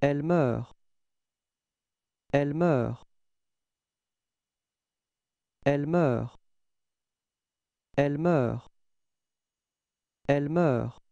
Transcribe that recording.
Elle meurt. Elle meurt. Elle meurt. Elle meurt. Elle meurt.